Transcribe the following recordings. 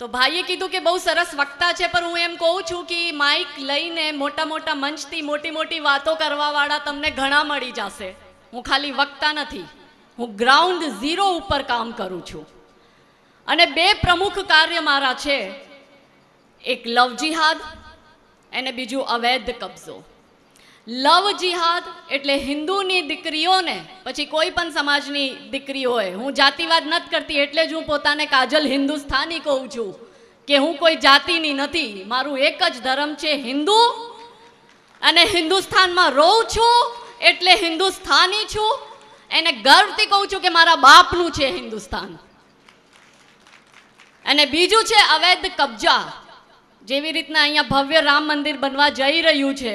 તો ભાઈએ કીધું કે બહુ સરસ વક્તા છે પણ હું એમ કહું છું કે માઇક લઈને મોટા મોટા મંચથી મોટી મોટી વાતો કરવાવાળા તમને ઘણા મળી જશે હું ખાલી વક્તા નથી હું ગ્રાઉન્ડ ઝીરો ઉપર કામ કરું છું અને બે પ્રમુખ કાર્ય મારા છે એક લવજિહાદ જિહાદ અને બીજું અવૈધ કબજો લવ જિહાદ એટલે હિન્દુની દીકરીઓને પછી કોઈ પણ સમાજની દીકરી હોય હું જાતિવાદ નથી કરતી એટલે જ હું પોતાને કાજલ હિન્દુસ્તાની કહું છું કે હું કોઈ જાતિની નથી મારું એક જ ધર્મ છે હિન્દુ અને હિન્દુસ્તાનમાં રહું છું એટલે હિન્દુસ્તાની છું એને ગર્વથી કહું છું કે મારા બાપનું છે હિન્દુસ્તાન અને બીજું છે અવૈધ કબજા જેવી રીતના અહીંયા ભવ્ય રામ મંદિર બનવા જઈ રહ્યું છે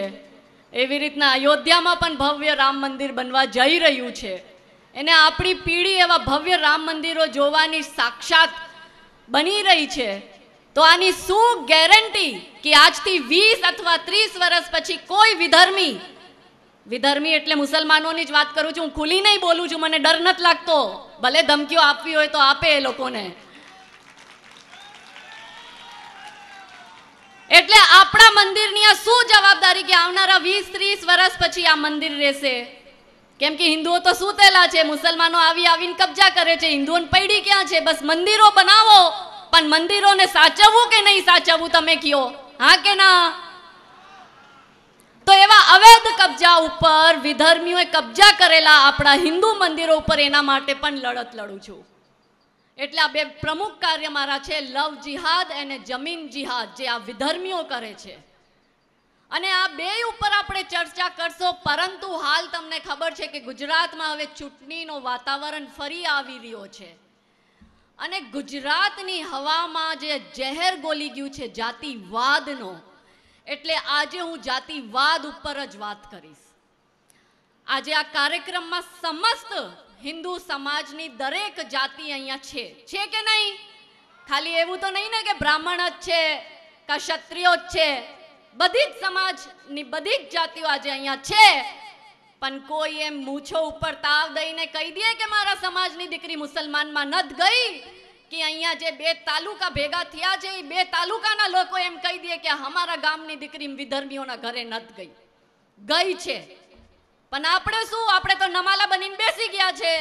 એવી રીતના અયોધ્યામાં પણ ભવ્ય રામ મંદિર બનવા જઈ રહ્યું છે એને આપણી પીઢી એવા ભવ્ય રામ મંદિરો જોવાની સાક્ષાત બની રહી છે તો આની શું ગેરંટી કે આજથી વીસ અથવા ત્રીસ વર્ષ પછી કોઈ વિધર્મી વિધર્મી એટલે મુસલમાનોની જ વાત કરું છું હું ખુલી નહીં બોલું છું મને ડર નથી લાગતો ભલે ધમકીઓ આપવી હોય તો આપે એ લોકોને એટલે આપણા મંદિરની આ શું જવાબદારી કે આવનારા વીસ ત્રીસ વર્ષ પછી આ મંદિર રહેશે કેમ કે હિન્દુઓ તો સૂતેલા છે મુસલમાનો આવી આવીને કબજા કરે છે હિન્દુઓને પૈડી ક્યાં છે બસ મંદિરો બનાવો પણ મંદિરોને સાચવવું કે નહીં સાચવવું તમે કયો હા કે ના તો એવા અવૈધ કબજા ઉપર વિધર્મીઓએ કબજા કરેલા આપણા હિન્દુ મંદિરો ઉપર એના માટે પણ લડત લડું છું એટલે આ બે પ્રમુખ કાર્ય મારા છે લવ જિહાદ અને જમીન જિહાદ જે આ વિધર્મીઓ કરે છે અને આ બે ઉપર આપણે ચર્ચા કરશો પરંતુ હાલ તમને ખબર છે કે ગુજરાતમાં હવે ચૂંટણીનો વાતાવરણ ફરી આવી રહ્યો છે અને ગુજરાતની હવામાં જે જહેર ગોલી ગયું છે જાતિવાદનો એટલે આજે હું જાતિવાદ ઉપર જ વાત કરીશ આજે આ કાર્યક્રમમાં સમસ્ત હિન્દુ સમાજની દરેક જાતિ અહીંયા છે છે કે નહીં ખાલી એવું તો નહીં ને કે બ્રાહ્મણ જ છે કે ક્ષત્રિયો જ છે બધી જ સમાજની બધી જ જાતિઓ આજે અહીંયા છે પણ કોઈ એમ મૂછો ઉપર તાવ દઈને કહી દે કે મારા સમાજની દીકરી મુસલમાનમાં નથ ગઈ કે અહીંયા જે બે તાલુકા ભેગા થયા છે એ બે તાલુકાના લોકો એમ કહી દે કે અમારા ગામની દીકરી વિધર્મીઓના ઘરે નથ ગઈ ગઈ છે પણ આપણે શું આપણે તો નમાલા બનીને બેસી ગયા છે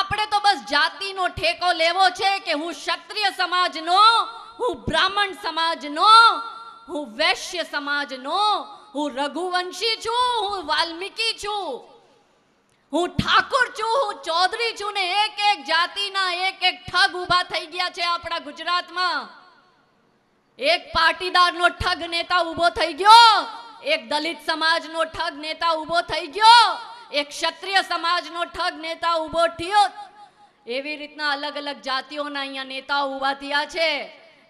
આપણે તો બસ જાતિનો ઠેકો લેવો છે કે હું ક્ષત્રિય સમાજનો હું બ્રાહ્મણ સમાજનો હું વૈશ્ય સમાજનો હું રઘુવંશી છું હું વાલ્મીકી છું હું ઠાકોર છું હું ચૌધરી છું ને એક એક જાતિના એક એક ઠગ ઊભા થઈ ગયા છે આપણા ગુજરાતમાં એક પાટીદારનો ઠગ નેતા ઊભો થઈ ગયો એક દલિત સમાજનો ઠગ નેતા ઊભો થઈ ગયો એક ક્ષત્રિય સમાજનો ઠગ નેતા ઊભો થયો એવી રીતના અલગ અલગ જાતિઓના અહીંયા નેતાઓ ઊભા થયા છે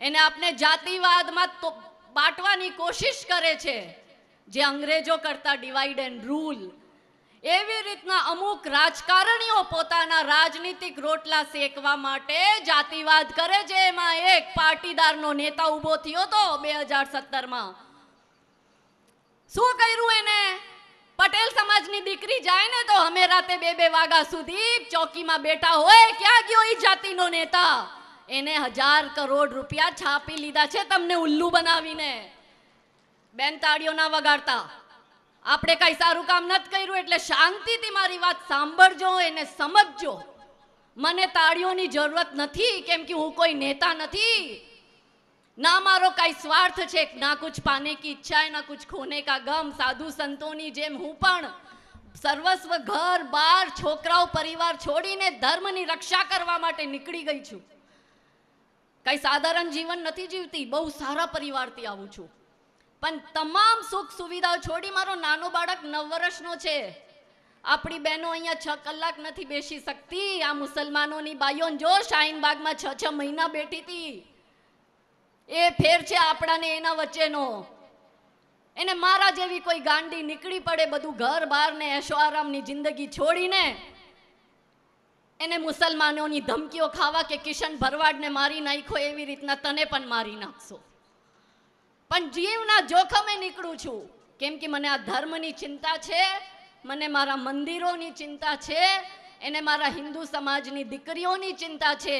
એને આપણે જાતિવાદમાં તો બાંટવાની કોશિશ કરે છે જે અંગ્રેજો કરતા ડિવાઈડ એન્ડ રૂલ એવી રીતના અમુક રાજકારણીઓ પોતાના રાજનીતિક રોટલા શેકવા માટે જાતિવાદ કરે છે એમાં એક પાટીદારનો નેતા ઊભો થયો હતો બે હજાર સત્તરમાં શું કર્યું એને પટેલ સમાજની દીકરી જાય ને તો અમે રાતે બે બે વાગા સુધી ચોકીમાં બેઠા હોય ક્યાં ગયો એ જાતિનો નેતા એને હજાર કરોડ રૂપિયા છાપી લીધા છે તમને ઉલ્લુ બનાવીને બેન તાળીઓ ના વગાડતા આપણે કઈ સારું કામ નથી કર્યું એટલે શાંતિથી મારી વાત સાંભળજો એને સમજજો મને તાળીઓની જરૂરત નથી કેમ કે હું કોઈ નેતા નથી ના મારો કઈ સ્વાર્થ છે ના કુછ પાને કી ઈચ્છા ના કુછ ખોને કા ગમ સાધુ સંતોની જેમ હું પણ સર્વસ્વ ઘર બાર છોકરાઓ પરિવાર છોડીને ધર્મની રક્ષા કરવા માટે નીકળી ગઈ છું કઈ સાધારણ જીવન નથી જીવતી બહુ સારા પરિવારથી આવું છું પણ તમામ સુખ સુવિધાઓ છોડી મારો નાનો બાળક નવ વર્ષનો છે આપણી બહેનો અહીંયા છ કલાક નથી બેસી શકતી આ મુસલમાનોની બાઈઓ જો શાહીનબાગમાં છ છ મહિના બેઠી હતી એ ફેર છે આપણાને એના વચ્ચેનો એને મારા જેવી કોઈ ગાંડી નીકળી પડે બધું ઘર બહાર ને આરામની જિંદગી છોડીને એને મુસલમાનોની ધમકીઓ ખાવા કે કિશન ભરવાડને મારી નાખો એવી રીતના તને પણ મારી નાખશો પણ જીવના જોખમે નીકળું છું કેમ કે મને આ ધર્મની ચિંતા છે મને મારા મંદિરોની ચિંતા છે એને મારા હિન્દુ સમાજની દીકરીઓની ચિંતા છે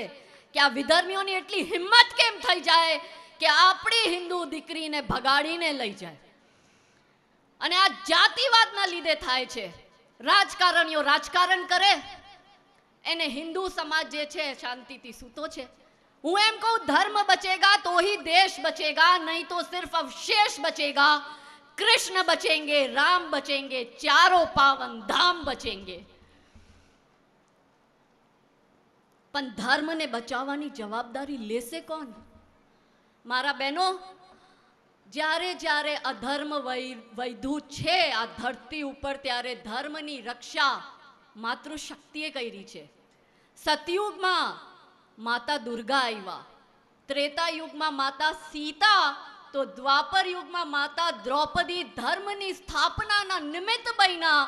કે આ વિધર્મીઓની એટલી હિંમત કેમ થઈ જાય કે આપણી હિન્દુ દીકરીને ભગાડીને લઈ જાય અને આ જાતિવાદના લીધે થાય છે રાજકારણીઓ રાજકારણ કરે એને હિન્દુ સમાજ જે છે શાંતિથી સૂતો છે હું એમ કહું ધર્મ બચેગા તો ही દેશ બચેગા નહીં તો સિર્ફ અવશેષ બચેગા કૃષ્ણ બચેંગે રામ બચેંગે ચારો પાવન ધામ બચेंगे પણ ધર્મને બચાવવાની જવાબદારી લેશે કોણ મારા બહેનો જ્યારે જ્યારે અધર્મ વૈધુ છે આ ધરતી ઉપર ત્યારે ધર્મની રક્ષા માતૃશક્તિએ કરી છે સતયુગમાં માતા દુર્ગા આવ્યા ત્રેતા યુગમાં માતા સીતા તો દ્વાપર યુગમાં માતા દ્રૌપદી ધર્મની સ્થાપનાના નિમિત્ત બન્યા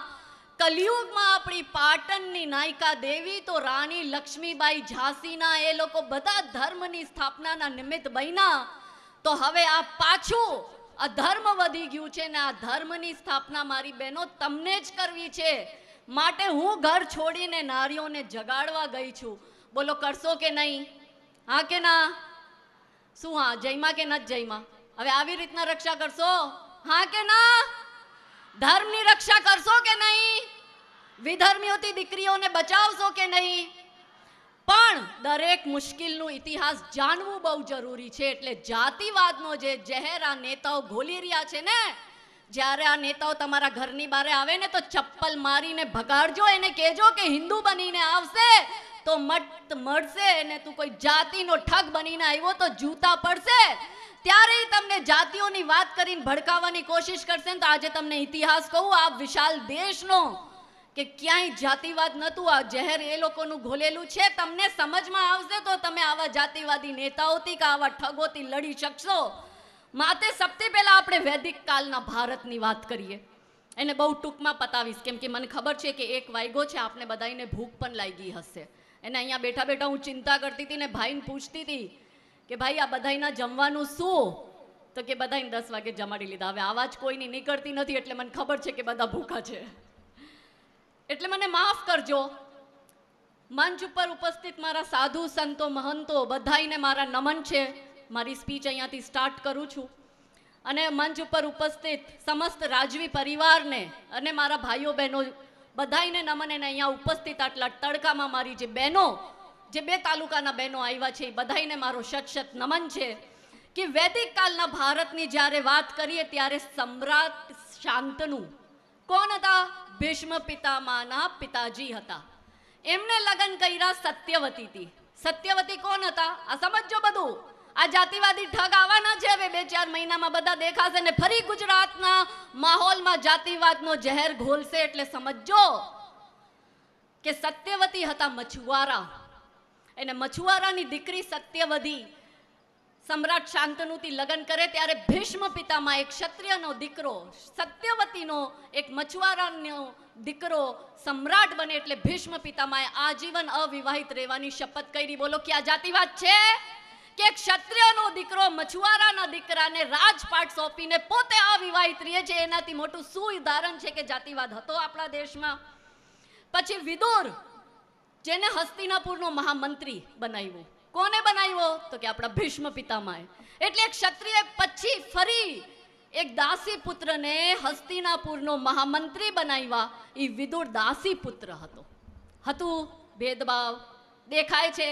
કલયુગમાં આપણી પાટણની નાયિકા દેવી તો રાણી લક્ષ્મીબાઈ ઝાંસીના એ લોકો બધા ધર્મની સ્થાપનાના નિમિત્ત બન્યા તો હવે આ પાછું આ ધર્મ વધી ગયું છે ને આ ધર્મની સ્થાપના મારી બહેનો તમને જ કરવી છે માટે હું ઘર છોડીને નારીઓને જગાડવા ગઈ છું બોલો કરશો કે નહીં હા કે ના શું હા જયમાં કે નથી જયમાં હવે આવી રીતના રક્ષા કરશો હા કે ના ધર્મની રક્ષા કરશો કે નહીં વિધર્મીઓથી દીકરીઓને બચાવશો કે નહીં પણ દરેક મુશ્કેલનું ઇતિહાસ જાણવું બહુ જરૂરી છે એટલે જાતિવાદનો જે જહેર આ નેતાઓ ઘોલી રહ્યા છે ને જ્યારે આ નેતાઓ તમારા ઘરની બારે આવે ને તો ચપ્પલ મારીને ભગાડજો એને કહેજો કે હિન્દુ બનીને આવશે તો મત મળશે અને તું કોઈ જાતિનો ઠગ બનીને આવ્યો તો જૂતા પડશે ત્યારે તમને જાતિઓની વાત કરીને ભડકાવવાની કોશિશ કરશે ને તો આજે તમને ઇતિહાસ કહું આ વિશાલ દેશનો કે ક્યાંય જાતિવાદ નહોતું આ જહેર એ લોકોનું ઘોલેલું છે તમને સમજમાં આવશે તો તમે આવા જાતિવાદી નેતાઓથી કે આવા ઠગોથી લડી શકશો માતે સૌથી પહેલાં આપણે વૈદિક કાલના ભારતની વાત કરીએ એને બહુ ટૂંકમાં પતાવીશ કેમ કે મને ખબર છે કે એક વાયગો છે આપણે બધાને ભૂખ પણ લાગી હશે એને અહીંયા બેઠા બેઠા હું ચિંતા કરતી હતી ને ભાઈને પૂછતી હતી કે ભાઈ આ બધાના જમવાનું શું તો કે બધાને દસ વાગે જમાડી લીધા હવે આવાજ કોઈની નીકળતી નથી એટલે મને ખબર છે કે બધા ભૂખા છે એટલે મને માફ કરજો મંચ ઉપર ઉપસ્થિત મારા સાધુ સંતો મહંતો બધાઈને મારા નમન છે મારી સ્પીચ અહીંયાથી સ્ટાર્ટ કરું છું અને મંચ ઉપર ઉપસ્થિત સમસ્ત રાજવી પરિવારને અને મારા ભાઈઓ બહેનો બધાઈને નમન એને અહીંયા ઉપસ્થિત આટલા તડકામાં મારી જે બહેનો જે બે તાલુકાના બહેનો આવ્યા છે એ બધાઈને મારો શત શત નમન છે કે વૈદિક કાળના ભારતની જ્યારે વાત કરીએ ત્યારે સમ્રાટ શાંતનુ કોણ હતા ભીષ્મ પિતામાના પિતાજી હતા એમને લગ્ન કર્યા સત્યવતીથી સત્યવતી કોણ હતા આ સમજો બધું આ જાતિવાદી ઠગ આવવાના છે હવે બે ચાર મહિનામાં બધા દેખાશે ને ફરી ગુજરાતના માહોલમાં જાતિવાદનો જહેર ઘોલશે એટલે સમજો કે સત્યવતી હતા મછુવારા એને મછુવારાની દીકરી સત્યવધી સમ્રાટ શાંતનુથી લગ્ન કરે ત્યારે ભીષ્મ પિતામાં એક ક્ષત્રિયનો દીકરો સત્યવતીનો એક મછુવારાનો દીકરો સમ્રાટ બને એટલે ભીષ્મ પિતામાએ આજીવન અવિવાહિત રહેવાની શપથ કરી બોલો કે આ જાતિવાદ છે કે એક ક્ષત્રિયનો દીકરો મછુવારાના દીકરાને રાજપાટ સોંપીને પોતે અવિવાહિત રહે છે એનાથી મોટું શું ઉદાહરણ છે કે જાતિવાદ હતો આપણા દેશમાં પછી વિદુર જેને હસ્તિનાપુરનો મહામંત્રી બનાવ્યો કોને બનાવ્યો તો કે આપણા ભીષ્મ પિતામાએ એટલે એક ક્ષત્રિય પછી ફરી એક દાસી પુત્રને હસ્તિનાપુરનો મહામંત્રી બનાવ્યા એ વિદુર દાસી પુત્ર હતો હતું ભેદભાવ દેખાય છે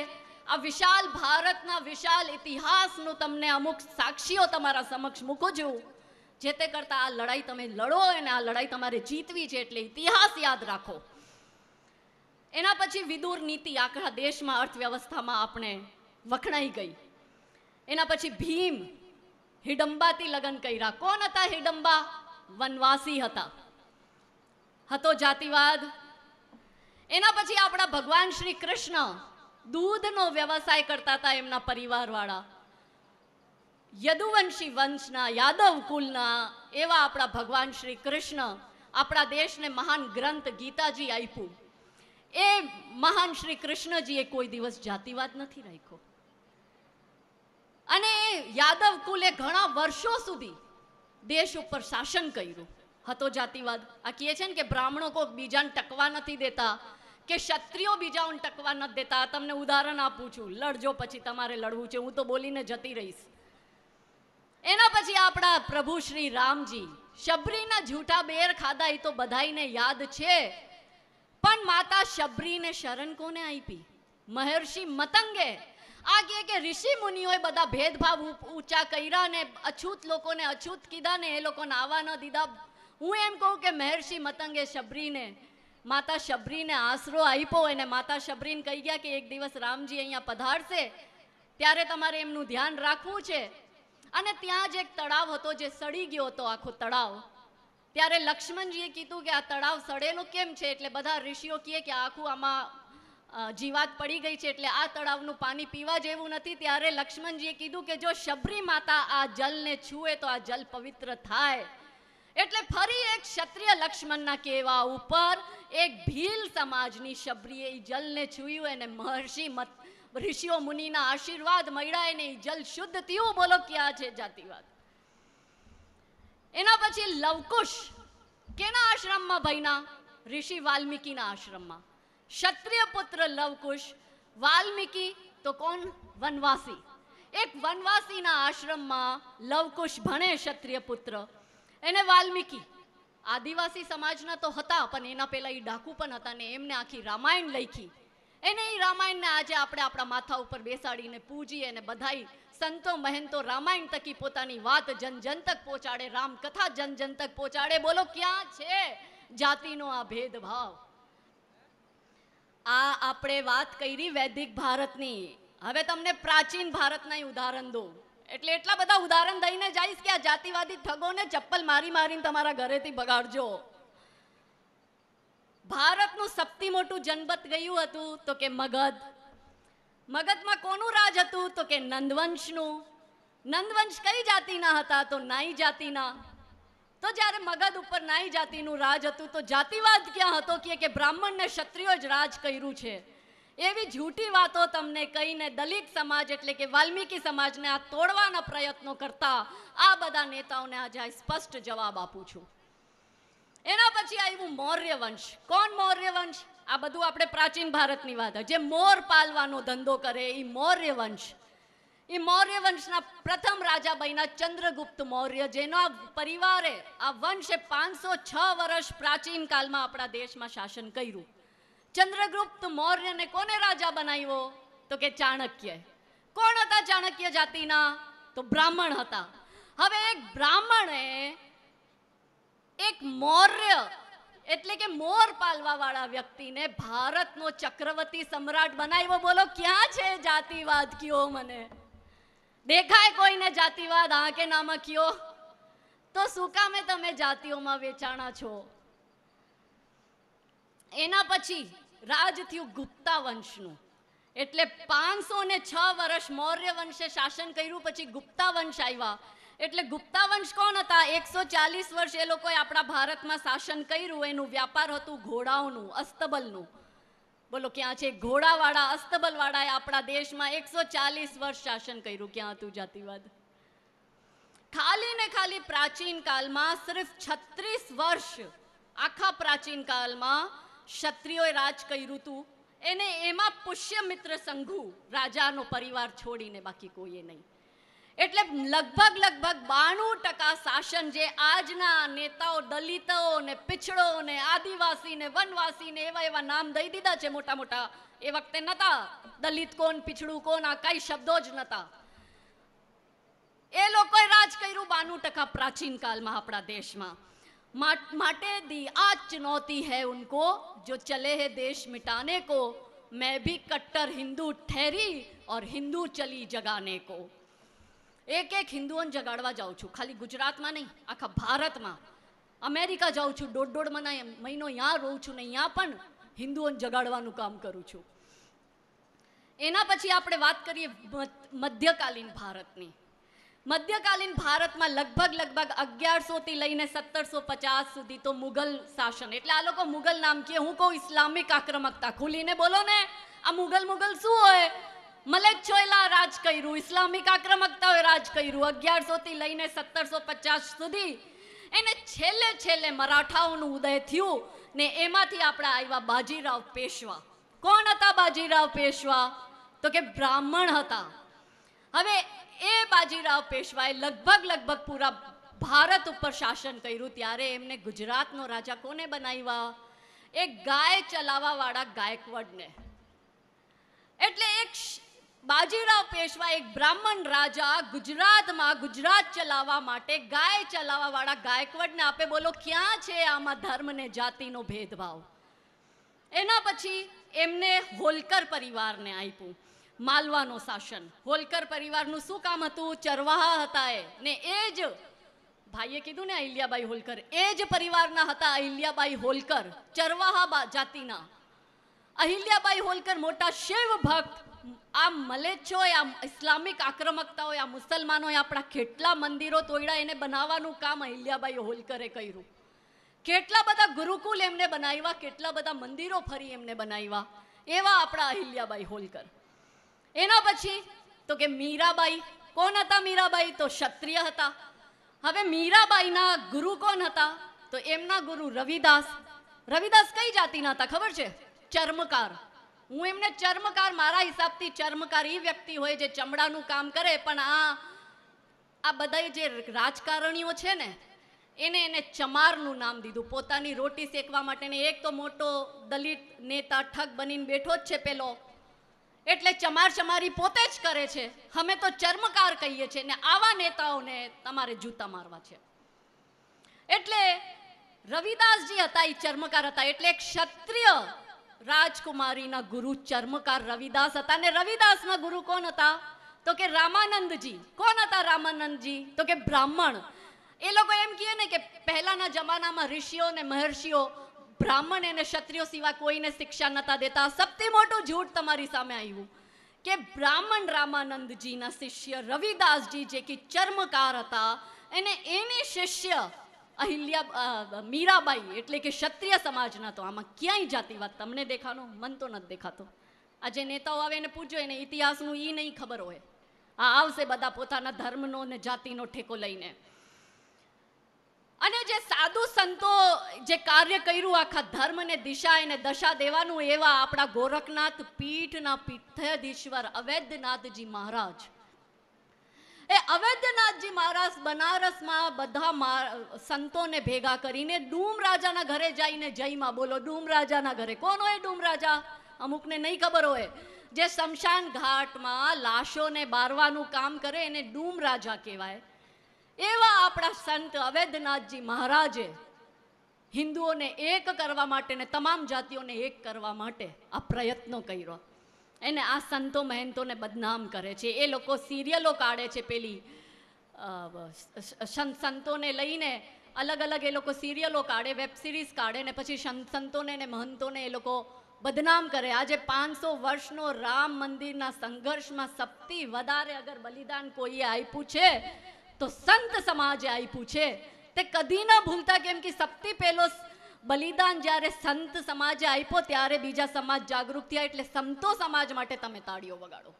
આ વિશાલ ભારતના વિશાલ ઇતિહાસનું તમને અમુક સાક્ષીઓ તમારા સમક્ષ મૂકું છું જે તે કરતાં આ લડાઈ તમે લડો અને આ લડાઈ તમારે જીતવી છે એટલે ઇતિહાસ યાદ રાખો એના પછી વિદુર નીતિ આખા દેશમાં અર્થવ્યવસ્થામાં આપણે વખણાઈ ગઈ એના પછી ભીમ હિડંબાથી લગ્ન કર્યા કોણ હતા હિડંબા વનવાસી હતા હતો જાતિવાદ એના પછી આપણા ભગવાન શ્રી કૃષ્ણ દૂધનો વ્યવસાય કરતા હતા એમના પરિવારવાળા યદુવંશી વંશના યાદવ કુલના એવા આપણા ભગવાન શ્રી કૃષ્ણ આપણા દેશને મહાન ગ્રંથ ગીતાજી આપ્યું એ મહાન શ્રી કૃષ્ણજીએ કોઈ દિવસ જાતિવાદ નથી રાખ્યો અને યાદવ કુલે ઘણા વર્ષો સુધી દેશ ઉપર શાસન કર્યું હતો જાતિવાદ આ કહે છે ને કે બ્રાહ્મણો કોઈ બીજાને ટકવા નથી દેતા કે ક્ષત્રિયો બીજાઓને ટકવા નથી દેતા તમને ઉદાહરણ આપું છું લડજો પછી તમારે લડવું છે હું તો બોલીને જતી રહીશ એના પછી આપણા પ્રભુ શ્રી રામજી શબરીના જૂઠા બેર ખાધા એ તો બધાઈને યાદ છે પણ માતા શબરીને શરણ કોને આપી મહર્ષિ મતંગે આ કહે કે ઋષિ મુનિઓએ બધા ભેદભાવ ઊંચા કર્યા ને અછૂત લોકોને અછૂત કીધા ને એ લોકોને આવવા ન દીધા હું એમ કહું કે મહર્ષિ મતંગે શબરીને માતા શબરીને આશરો આપ્યો અને માતા શબરીને કહી ગયા કે એક દિવસ રામજી અહીંયા પધારશે ત્યારે તમારે એમનું ધ્યાન રાખવું છે અને ત્યાં જ એક તળાવ હતો જે સડી ગયો હતો આખો તળાવ ત્યારે લક્ષ્મણજીએ કીધું કે આ તળાવ સડેલું કેમ છે એટલે બધા ઋષિઓ કહે કે આખું આમાં જીવાત પડી ગઈ છે એટલે આ તળાવનું પાણી પીવા જેવું નથી ત્યારે લક્ષ્મણજીએ કીધું કે જો શબરી માતા આ જલને છૂએ તો આ જલ પવિત્ર થાય એટલે ફરી એક ક્ષત્રિય લક્ષ્મણના કહેવા ઉપર એક ભીલ સમાજની શબરીએ એ જલને છૂયું અને મહર્ષિ મત ઋષિઓ મુનિના આશીર્વાદ મળ્યા એને એ જલ શુદ્ધ થયું બોલો ક્યાં છે જાતિવાદ એના પછી લવકુશ કેના આશ્રમમાં ભયના ઋષિ વાલ્મીકીના આશ્રમમાં ક્ષત્રિય પુત્ર લવકુશ વાલ્મીકી તો કોણ વનવાસી એક વનવાસીના આશ્રમમાં લવકુશ ભણે ક્ષત્રિય પુત્ર એને વાલ્મીકી આદિવાસી સમાજના તો હતા પણ એના પહેલાં એ ડાકુ પણ હતા ને એમને આખી રામાયણ લખી એને એ રામાયણને આજે આપણે આપણા માથા ઉપર બેસાડીને પૂજીએ અને બધાઈ સંતો મહેંતો રામાયણ તકી પોતાની વાત જન જન તક પહોંચાડે રામકથા જન જન તક પહોંચાડે બોલો ક્યાં છે જાતિનો આ ભેદભાવ આ આપણે વાત કરી વૈદિક ભારતની હવે તમને પ્રાચીન ભારતના ઉદાહરણ દો એટલે એટલા બધા ઉદાહરણ દઈને જઈશ કે આ જાતિવાદી ઠગોને ચપ્પલ મારી મારીને તમારા ઘરેથી બગાડજો ભારતનું સૌથી મોટું જનબત ગયું હતું તો કે મગધ મગધમાં કોનું રાજ હતું તો કે નંદવંશનું નંદવંશ કઈ જાતિના હતા તો નાઈ જાતિના તો જ્યારે મગધ ઉપર નાઈ જાતિનું રાજ હતું તો જાતિવાદ ક્યાં હતો કે બ્રાહ્મણને ક્ષત્રિયો જ રાજ કર્યું છે એવી જૂઠી વાતો તમને કહીને દલિત સમાજ એટલે કે વાલ્મીકી સમાજને આ તોડવાના પ્રયત્નો કરતા આ બધા નેતાઓને આજે આ સ્પષ્ટ જવાબ આપું છું એના પછી આવ્યું મૌર્ય વંશ કોણ મૌર્ય વંશ આ બધું આપણે પ્રાચીન ભારતની વાત જે મોર પાલવાનો ધંધો કરે એ મૌર્ય વંશ એ મૌર્ય વંશના પ્રથમ રાજા બન્યા ચંદ્રગુપ્ત મૌર્ય જેના પરિવારે આ વંશે પાંચસો છ વર્ષ પ્રાચીન કાલમાં આપણા દેશમાં શાસન કર્યું ચંદ્રગુપ્ત મૌર્યને કોને રાજા બનાવ્યો તો કે ચાણક્ય કોણ હતા ચાણક્ય જાતિના તો બ્રાહ્મણ હતા હવે એક બ્રાહ્મણે એક મૌર્ય એટલે કે મોર પાલવાવાળા વ્યક્તિને ભારતનો ચક્રવર્તી સમ્રાટ બનાવ્યો બોલો ક્યાં છે જાતિવાદ કયો મને દેખાય કોઈને જાતિવાદ આ કે કયો તો શું કામે તમે જાતિઓમાં વેચાણા છો એના પછી રાજ થયું ગુપ્તા વંશનું એટલે પાંચસો ને છ વર્ષ મૌર્ય વંશે શાસન કર્યું પછી ગુપ્તા વંશ આવ્યા એટલે ગુપ્તા વંશ કોણ હતા એકસો ચાલીસ વર્ષ એ લોકોએ આપણા ભારતમાં શાસન કર્યું એનું વ્યાપાર હતું ઘોડાઓનું અસ્તબલનું બોલો ક્યાં છે ઘોડાવાળા અસ્તબલવાળાએ આપણા દેશમાં એકસો ચાલીસ વર્ષ શાસન કર્યું ક્યાં હતું જાતિવાદ ખાલી ને ખાલી પ્રાચીન કાલમાં સિર્ફ છત્રીસ વર્ષ આખા પ્રાચીન કાલમાં ક્ષત્રિયોએ રાજ કર્યું હતું એને એમાં પુષ્યમિત્ર સંઘુ રાજાનો પરિવાર છોડીને બાકી કોઈએ નહીં એટલે લગભગ લગભગ બાણું ટકા શાસન જે આજના નેતાઓ દલિતો ને પિછડો ને આદિવાસી ને વનવાસી ને એવા એવા નામ દઈ દીધા છે મોટા મોટા એ વખતે નતા દલિત કોણ પિછડું કોણ આ કઈ શબ્દો જ નતા એ લોકોએ રાજ કર્યું બાણું ટકા પ્રાચીન કાલમાં આપણા દેશમાં માટે દી આ ચુનૌતી હૈ ઉનકો જો ચલે હે દેશ મિટાને કો મેં ભી કટ્ટર હિન્દુ ઠેરી ઓર હિન્દુ ચલી જગાને કો એક એક હિન્દુઓને જગાડવા જાઉં છું ખાલી ગુજરાતમાં નહીં આખા ભારતમાં અમેરિકા જાઉં છું દોઢ દોઢ મના મહિનો ત્યાં રહું છું ને ત્યાં પણ હિન્દુઓને જગાડવાનું કામ કરું છું એના પછી આપણે વાત કરીએ મધ્યકાલીન ભારતની મધ્યકાલીન ભારતમાં લગભગ લગભગ અગિયારસોથી લઈને સત્તરસો પચાસ સુધી તો મુગલ શાસન એટલે આ લોકો મુગલ નામ કે હું કહું ઇસ્લામિક આક્રમકતા ખુલીને બોલો ને આ મુગલ મુગલ શું હોય મલેચ્છોએલા રાજ કર્યું ઇસ્લામિક આક્રમકતાઓએ રાજ કર્યું થી લઈને સત્તરસો પચાસ સુધી એને છેલ્લે છેલ્લે મરાઠાઓનું ઉદય થયું ને એમાંથી આપણે આવ્યા બાજીરાવ પેશવા કોણ હતા બાજીરાવ પેશવા તો કે બ્રાહ્મણ હતા હવે એ બાજીરાવ પેશવાએ લગભગ લગભગ પૂરા ભારત ઉપર શાસન કર્યું ત્યારે એમને ગુજરાતનો રાજા કોને બનાવ્યા એ ગાય ચલાવવાવાળા ગાયકવાડને એટલે એક બાજીરાવ પેશવા એક બ્રાહ્મણ રાજા ગુજરાતમાં ગુજરાત ચલાવવા માટે ગાય ચલાવવાવાળા ગાયકવાડને આપે બોલો ક્યાં છે આમાં ધર્મ ને જાતિનો ભેદભાવ એના પછી એમને હોલકર પરિવારને આપ્યું માલવાનો શાસન હોલકર પરિવારનું શું કામ હતું ચરવાહા હતા એ ને એ જ ભાઈએ કીધું ને અહિલ્યાબાઈ હોલકર એ જ પરિવારના હતા અહિલ્યાબાઈ હોલકર ચરવાહા જાતિના અહિલ્યાબાઈ હોલકર મોટા શિવ ભક્ત આ મલેચ્છોએ આ ઇસ્લામિક આક્રમકતાઓએ આ મુસલમાનોએ આપણા કેટલા મંદિરો તોડ્યા એને બનાવવાનું કામ અહિલ્યાબાઈ હોલકરે કર્યું કેટલા બધા ગુરુકુલ એમને બનાવ્યા કેટલા બધા મંદિરો ફરી એમને બનાવ્યા એવા આપણા અહિલ્યાબાઈ હોલકર એના પછી તો કે મીરાબાઈ કોણ હતા મીરાબાઈ તો ક્ષત્રિય હતા હવે મીરાબાઈના ગુરુ કોણ હતા તો એમના ગુરુ રવિદાસ રવિદાસ કઈ જાતિના હતા ખબર છે ચર્મકાર હું એમને ચર્મકાર મારા હિસાબથી ચર્મકાર એ વ્યક્તિ હોય જે ચમડાનું કામ કરે પણ આ આ બધા જે રાજકારણીઓ છે ને એને એને ચમારનું નામ દીધું પોતાની રોટી શેકવા માટેને એક તો મોટો દલિત નેતા ઠગ બનીને બેઠો જ છે પેલો એટલે ચમાર ચમારી પોતે જ કરે છે અમે તો ચર્મકાર કહીએ છીએ ને આવા નેતાઓને તમારે જૂતા મારવા છે એટલે રવિદાસજી હતા એ ચર્મકાર હતા એટલે એક ક્ષત્રિય રાજકુમારીના ગુરુ ચર્મકાર રવિદાસ હતા ને રવિદાસના ગુરુ કોણ હતા તો કે રામાનંદજી કોણ હતા રામાનંદજી તો કે બ્રાહ્મણ એ લોકો એમ કહે ને કે પહેલાના જમાનામાં ઋષિઓ ને મહર્ષિઓ બ્રાહ્મણ અને ક્ષત્રિયો સિવાય કોઈને શિક્ષા નતા દેતા સૌથી મોટું જૂઠ તમારી સામે આવ્યું કે બ્રાહ્મણ રામાનંદજીના શિષ્ય રવિદાસજી જે કે ચર્મકાર હતા અને એની શિષ્ય અહિલ્યા મીરાબાઈ એટલે કે ક્ષત્રિય સમાજના તો આમાં ક્યાંય જાતિવાદ તમને દેખાનો મન તો નથી દેખાતો આ જે નેતાઓ આવે એને પૂછો એને ઇતિહાસનું એ નહીં ખબર હોય આ આવશે બધા પોતાના ધર્મનો ને જાતિનો ઠેકો લઈને અને જે સાધુ સંતો જે કાર્ય કર્યું આખા ધર્મને દિશા એને દશા દેવાનું એવા આપણા ગોરખનાથ પીઠના પીઠાધીશ્વર અવૈધનાથજી મહારાજ એ અવૈદ્યનાથજી મહારાજ બનારસમાં બધા સંતોને ભેગા કરીને ડૂમ રાજાના ઘરે જઈને જયમાં બોલો ડૂમ રાજાના ઘરે કોણ હોય ડૂમ રાજા અમુકને નહીં ખબર હોય જે શમશાન ઘાટમાં લાશોને બારવાનું કામ કરે એને ડૂમ રાજા કહેવાય એવા આપણા સંત અવૈધનાથજી મહારાજે હિન્દુઓને એક કરવા માટે ને તમામ જાતિઓને એક કરવા માટે આ પ્રયત્નો કર્યો એને આ સંતો મહેંતોને બદનામ કરે છે એ લોકો સિરિયલો કાઢે છે પેલી સંતોને લઈને અલગ અલગ એ લોકો સિરિયલો કાઢે વેબ સિરીઝ કાઢે ને પછી સંતોને ને મહંતોને એ લોકો બદનામ કરે આજે પાંચસો વર્ષનો રામ મંદિરના સંઘર્ષમાં સૌથી વધારે અગર બલિદાન કોઈએ આપ્યું છે તો સંત સમાજે આપ્યું છે તે કદી ન ભૂલતા કેમ કે સૌથી પહેલો બલિદાન જ્યારે સંત સમાજે આપ્યો ત્યારે બીજા સમાજ જાગૃત થયા એટલે સંતો સમાજ માટે તમે તાળીઓ વગાડો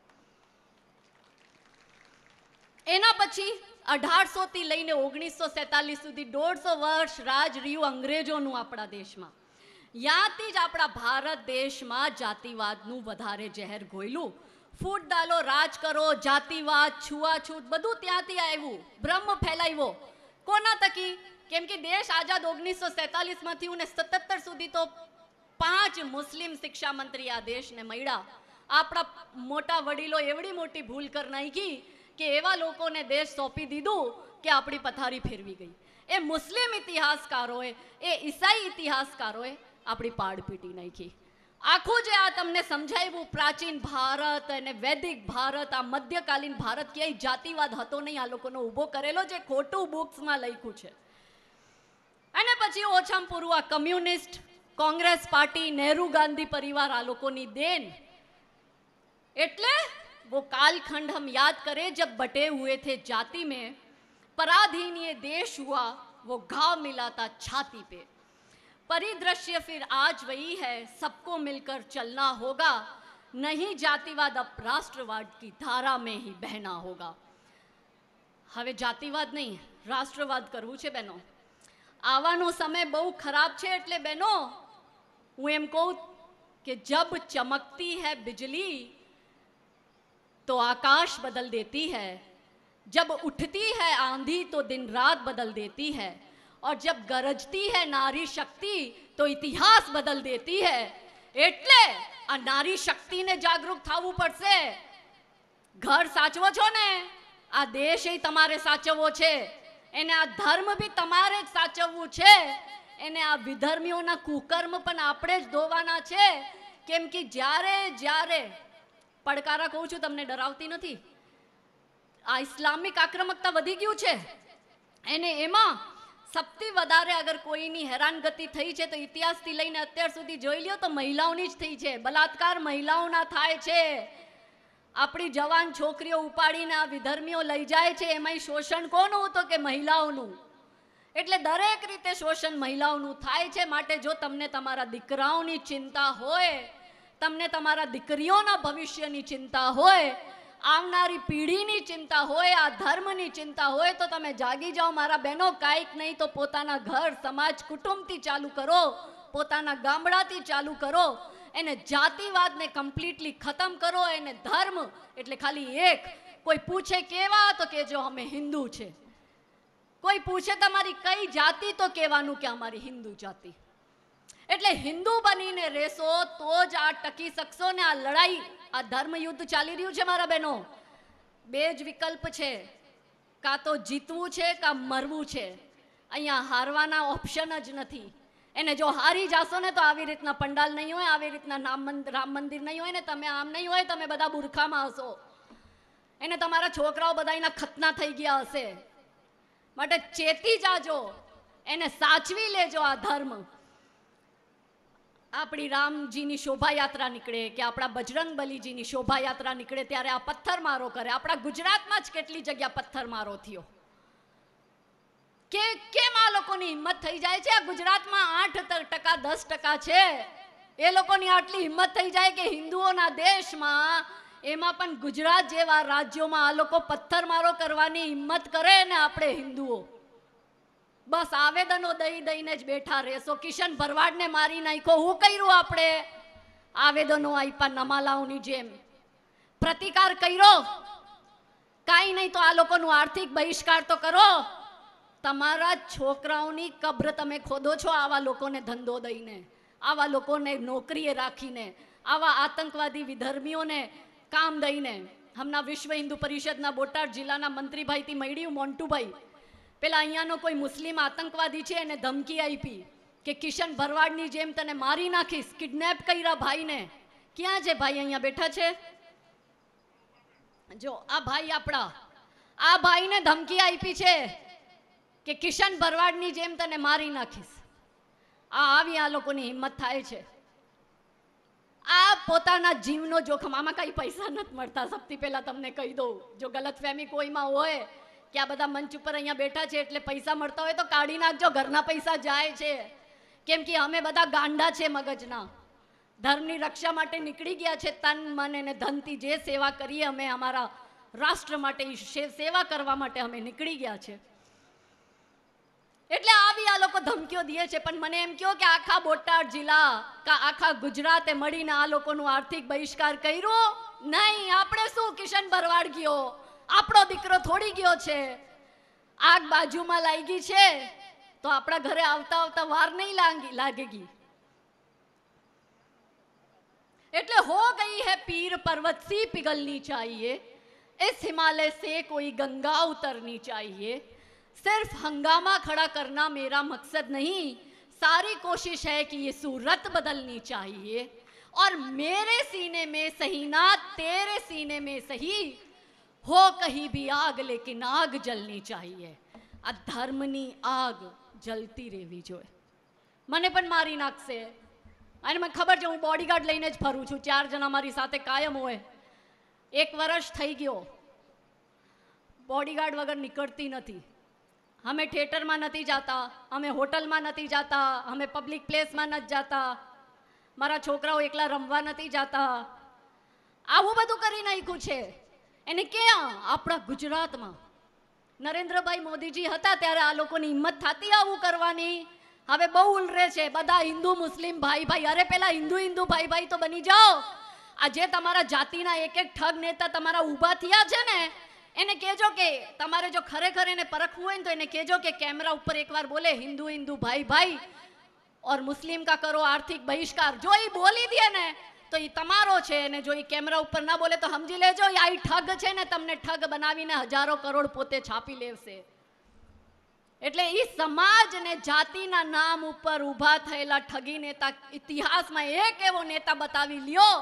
એના પછી અઢારસો થી લઈને ઓગણીસો સેતાલીસ સુધી દોઢસો વર્ષ રાજ રહ્યું અંગ્રેજોનું આપણા દેશમાં યાથી જ આપણા ભારત દેશમાં જાતિવાદનું વધારે જહેર ગોયલું ફૂટ ડાલો રાજ કરો જાતિવાદ છૂઆછૂત બધું ત્યાંથી આવ્યું બ્રહ્મ ફેલાવ્યો કોના તકી કેમ કે દેશ આઝાદ ઓગણીસો સેતાલીસમાંથી અને સત્તર સુધી તો પાંચ મુસ્લિમ શિક્ષા મંત્રી આ દેશને મળ્યા આપણા મોટા વડીલો એવડી મોટી ભૂલ કર નાખી કે એવા લોકોને દેશ સોંપી દીધું કે આપણી પથારી ફેરવી ગઈ એ મુસ્લિમ ઇતિહાસકારોએ એ ઈસાઈ ઇતિહાસકારોએ આપણી પાડ પીટી નાખી આખું જે આ તમને સમજાવ્યું પ્રાચીન ભારત અને વૈદિક ભારત આ મધ્યકાલીન ભારત ક્યાંય જાતિવાદ હતો નહીં આ લોકોનો ઊભો કરેલો જે ખોટું બુક્સમાં લખ્યું છે અને પછી ઓચ્છમ પુરવા કોમ્યુનિસ્ટ કોંગ્રેસ પાર્ટી નેહરુ ગાંધી પરિવાર આ લોકોની દેન એટલે વો કાલખંડમ યાદ કરે જબ बटे हुए थे जाति में पराधीनीय देश हुआ वो घाव मिलाता छाती पे परिदृश्य फिर आज वही है सबको मिलकर चलना होगा नहीं जातिवाद राष्ट्रवाद की धारा में ही बहना होगा હવે જાતિવાદ નહીં રાષ્ટ્રવાદ કરું છું બેનો આવવાનો સમય બહુ ખરાબ છે એટલે બહેનો હું એમ કહું કે જબ ચમકતી હૈ બિજલી તો આકાશ બદલ દેતી હૈ જબ ઉઠતી હૈ આંધી તો દિન રાત બદલ દેતી હૈ ઓર जब ગરજતી હૈ નારી શક્તિ તો ઇતિહાસ બદલ દેતી है એટલે આ નારી શક્તિને જાગૃત થવું પડશે ઘર સાચવો છો ને આ દેશ એ તમારે સાચવવો છે એને આ ધર્મ બી તમારે જ સાચવવું છે એને આ વિધર્મીઓના કુકર્મ પણ આપણે જ ધોવાના છે કેમ કે જ્યારે જ્યારે પડકારા કહું છું તમને ડરાવતી નથી આ ઇસ્લામિક આક્રમકતા વધી ગયું છે એને એમાં સૌથી વધારે અગર કોઈની હેરાનગતિ થઈ છે તો ઇતિહાસથી લઈને અત્યાર સુધી જોઈ લ્યો તો મહિલાઓની જ થઈ છે બલાત્કાર મહિલાઓના થાય છે આપણી જવાન છોકરીઓ ઉપાડીને આ વિધર્મીઓ લઈ જાય છે એમાંય શોષણ કોનું તો કે મહિલાઓનું એટલે દરેક રીતે શોષણ મહિલાઓનું થાય છે માટે જો તમને તમારા દીકરાઓની ચિંતા હોય તમને તમારા દીકરીઓના ભવિષ્યની ચિંતા હોય આવનારી પેઢીની ચિંતા હોય આ ધર્મની ચિંતા હોય તો તમે જાગી જાઓ મારા બહેનો કાંઈક નહીં તો પોતાના ઘર સમાજ કુટુંબથી ચાલુ કરો પોતાના ગામડાથી ચાલુ કરો એને જાતિવાદને કમ્પ્લીટલી ખતમ કરો એને ધર્મ એટલે ખાલી એક કોઈ પૂછે કેવા તો કે જો અમે હિન્દુ છે કોઈ પૂછે તમારી કઈ જાતિ તો કહેવાનું કે અમારી હિન્દુ જાતિ એટલે હિન્દુ બનીને રહેશો તો જ આ ટકી શકશો ને આ લડાઈ આ ધર્મ યુદ્ધ ચાલી રહ્યું છે મારા બહેનો બે જ વિકલ્પ છે કાં તો જીતવું છે કાં મરવું છે અહીંયા હારવાના ઓપ્શન જ નથી એને જો હારી જાશો ને તો આવી રીતના પંડાલ નહીં હોય આવી રીતના રામ મંદિર નહીં હોય ને તમે આમ નહીં હોય તમે બધા બુરખામાં હશો એને તમારા છોકરાઓ બધા એના ખતના થઈ ગયા હશે માટે ચેતી જાજો એને સાચવી લેજો આ ધર્મ આપણી રામજીની શોભાયાત્રા નીકળે કે આપણા બજરંગ બલીજીની શોભાયાત્રા નીકળે ત્યારે આ પથ્થરમારો કરે આપણા ગુજરાતમાં જ કેટલી જગ્યા પથ્થરમારો થયો કે કેમ આ લોકોની હિંમત થઈ જાય છે ગુજરાતમાં આઠ ટકા દસ ટકા છે એ લોકોની આટલી હિંમત થઈ જાય કે હિન્દુઓના દેશમાં એમાં પણ ગુજરાત જેવા રાજ્યોમાં આ લોકો પથ્થરમારો કરવાની હિંમત કરે ને આપણે હિન્દુઓ બસ આવેદનો દઈ દઈને જ બેઠા રહેશો કિશન ભરવાડને મારી નાખ્યો હું કર્યું આપણે આવેદનો આપ્યા નમાલાઓની જેમ પ્રતિકાર કર્યો કાંઈ નહીં તો આ લોકોનું આર્થિક બહિષ્કાર તો કરો તમારા છોકરાઓની કબ્ર તમે ખોદો છો આવા લોકોને ધંધો દઈને આવા લોકોને નોકરીએ રાખીને આવા આતંકવાદી વિધર્મીઓને કામ દઈને હમણાં વિશ્વ હિન્દુ પરિષદના બોટાદ જિલ્લાના મંત્રીભાઈથી મળ્યું મોન્ટુભાઈ પેલા અહીંયાનો કોઈ મુસ્લિમ આતંકવાદી છે એને ધમકી આપી કે કિશન ભરવાડની જેમ તને મારી નાખીશ કિડનેપ કર્યા ભાઈને ક્યાં છે ભાઈ અહીંયા બેઠા છે જો આ ભાઈ આપણા આ ભાઈને ધમકી આપી છે કે કિશન ભરવાડની જેમ તને મારી નાખીશ આ આવી આ લોકોની હિંમત થાય છે આ પોતાના જીવનો જોખમ આમાં કંઈ પૈસા નથી મળતા સૌથી પહેલાં તમને કહી દઉં જો ગલતફહેમી કોઈમાં હોય કે આ બધા મંચ ઉપર અહીંયા બેઠા છે એટલે પૈસા મળતા હોય તો કાઢી નાખજો ઘરના પૈસા જાય છે કેમ કે અમે બધા ગાંડા છે મગજના ધર્મની રક્ષા માટે નીકળી ગયા છે તન મન અને ધનથી જે સેવા કરીએ અમે અમારા રાષ્ટ્ર માટે સેવા કરવા માટે અમે નીકળી ગયા છે એટલે આવી આ લોકો ધમકીઓ દે છે પણ મને એમ કહો કે આખા બોટાદ જિલ્લા કા આખા ગુજરાતે મળીને આ લોકોનું આર્થિક બહિષ્કાર કર્યો નહીં આપણે શું કિશન ભરવાડ ગયો આપણો દીકરો થોડી ગયો છે આગ બાજુમાં લાગી છે તો આપણા ઘરે આવતા આવતા વાર નહીં લાગી લાગેગી એટલે હો ગઈ હે પીર પર્વત સી पिघलनी ચાહીએ इस હિમાલય સે કોઈ ગંગા ઉતરની ચાહીએ સર્ફ હંગામા ખડા કરના મેરા મકસદ નહીં સારી કોશિશ હે કે યે સુરત બદલની ચાહીએ ઓર મેરે સીને મે સહીના તેરે સીને મે સહી હો કહી ભી આગ લેકિન આગ જલની ચાહીએ અધર્મ ની આગ જલતી રહેવી જો મને પણ મારી નાખસે અને મને ખબર જો હું બોડીગાર્ડ લઈને જ ફરું છું ચાર જણા મારી સાથે કાયમ હોય એક વર્ષ થઈ ગયો બોડીગાર્ડ વગર નિકળતી ન હતી અમે થિયેટરમાં નથી જતા અમે હોટલમાં નથી જતા અમે પબ્લિક પ્લેસમાં નથી જતા મારા છોકરાઓ એકલા રમવા નથી જતા આવું બધું કરી નાખ્યું છે એને ક્યાં આપણા ગુજરાતમાં નરેન્દ્રભાઈ મોદીજી હતા ત્યારે આ લોકોની હિંમત થતી આવું કરવાની હવે બહુ ઉલરે છે બધા હિન્દુ મુસ્લિમ ભાઈ ભાઈ અરે પેલા હિન્દુ હિન્દુ ભાઈ ભાઈ તો બની જાઓ આજે તમારા જાતિના એક એક ઠગ નેતા તમારા ઊભા થયા છે ને એને કહેજો કે તમારે જો ખરેખર એને પરખવું હોય ને તો એને કહેજો કે કેમેરા ઉપર એકવાર બોલે હિન્દુ હિન્દુ ભાઈ ભાઈ ઓર મુસ્લિમ કા કરો આર્થિક બહિષ્કાર જો એ બોલી દે ને તો એ તમારો છે અને જો એ કેમેરા ઉપર ના બોલે તો સમજી લેજો આ ઠગ છે ને તમને ઠગ બનાવીને હજારો કરોડ પોતે છાપી લેશે એટલે એ સમાજ ને જાતિના નામ ઉપર ઊભા થયેલા ઠગી નેતા ઇતિહાસમાં એક એવો નેતા બતાવી લ્યો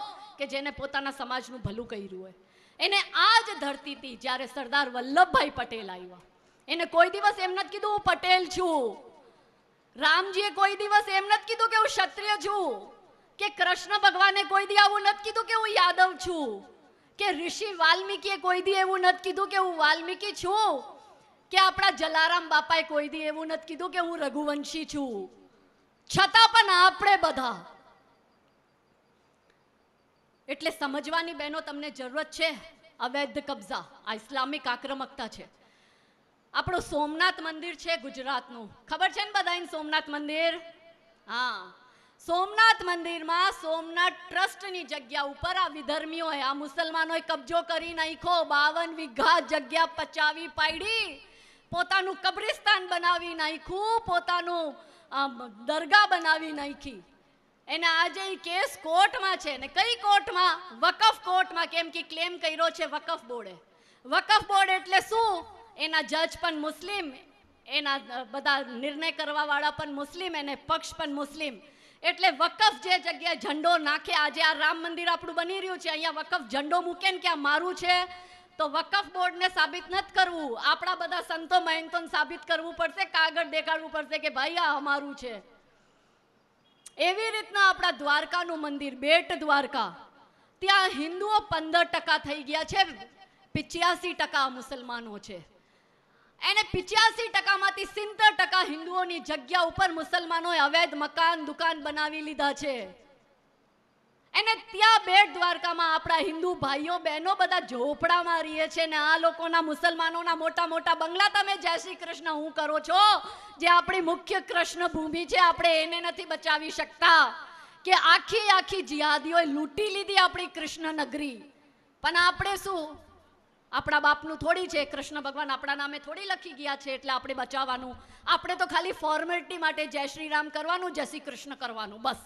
કે જેને પોતાના સમાજનું ભલું કર્યું હોય એને આ જ ધરતીથી જ્યારે સરદાર વલ્લભભાઈ પટેલ આવ્યા એને કોઈ દિવસ એમ નથી કીધું હું પટેલ છું રામજીએ કોઈ દિવસ એમ નથી કીધું કે હું ક્ષત્રિય છું કે કૃષ્ણ ભગવાને કોઈ દી આવું નથી કીધું કે હું યાદવ છું કે ઋષિ વાલ્મીકીએ કોઈ દી એવું નથી કીધું કે હું વાલ્મીકી છું કે આપણા જલારામ બાપાએ કોઈ દી એવું નથી કીધું કે હું રઘુવંશી છું છતાં પણ આપણે બધા એટલે સમજવાની બહેનો તમને જરૂરત છે અવૈધ કબજા આ ઇસ્લામિક આક્રમકતા છે આપણું સોમનાથ મંદિર છે ગુજરાતનું ખબર છે ને બધાને સોમનાથ મંદિર હા સોમનાથ મંદિરમાં સોમનાથ ટ્રસ્ટની જગ્યા ઉપર આ વિધર્મીઓએ આ મુસલમાનોએ કબજો કરી નાખ્યો બાવન વીઘા જગ્યા પચાવી પાડી પોતાનું કબ્રિસ્તાન બનાવી નાખ્યું પોતાનું દરગાહ બનાવી નાખી એના આજે કેસ કોર્ટમાં છે ને કઈ કોર્ટમાં વકફ કોર્ટમાં કેમ કે ક્લેમ કર્યો છે વકફ બોર્ડે વકફ બોર્ડ એટલે શું એના જજ પણ મુસ્લિમ એના બધા નિર્ણય કરવાવાળા પણ મુસ્લિમ એને પક્ષ પણ મુસ્લિમ એટલે વકફ જે જગ્યાએ ઝંડો નાખે આજે આ રામ મંદિર આપણું બની રહ્યું છે અહીંયા વકફ ઝંડો મૂકે ને કે આ મારું છે તો વકફ બોર્ડને સાબિત નથી કરવું આપણા બધા સંતો મહેનતોને સાબિત કરવું પડશે કાગળ દેખાડવું પડશે કે ભાઈ આ અમારું છે એવી રીતના આપણા દ્વારકાનું મંદિર બેટ દ્વારકા ત્યાં હિન્દુઓ પંદર ટકા થઈ ગયા છે પિચ્યાસી ટકા મુસલમાનો છે એને પિચ્યાસી ટકામાંથી સિત્તેર ટકા હિન્દુઓની જગ્યા ઉપર મુસલમાનોએ અવૈધ મકાન દુકાન બનાવી લીધા છે એને ત્યાં બેટ દ્વારકામાં આપણા હિન્દુ ભાઈઓ બહેનો બધા ઝોપડામાં રહીએ છે ને આ લોકોના મુસલમાનોના મોટા મોટા બંગલા તમે જય શ્રી કૃષ્ણ હું કરો છો જે આપણી મુખ્ય કૃષ્ણ ભૂમિ છે આપણે એને નથી બચાવી શકતા કે આખી આખી જિહાદીઓએ લૂંટી લીધી આપણી કૃષ્ણ નગરી પણ આપણે શું આપણા બાપનું થોડી છે કૃષ્ણ ભગવાન આપણા નામે થોડી લખી ગયા છે એટલે આપણે બચાવવાનું આપણે તો ખાલી ફોર્મેલિટી માટે જય શ્રી રામ કરવાનું જય શ્રી કૃષ્ણ કરવાનું બસ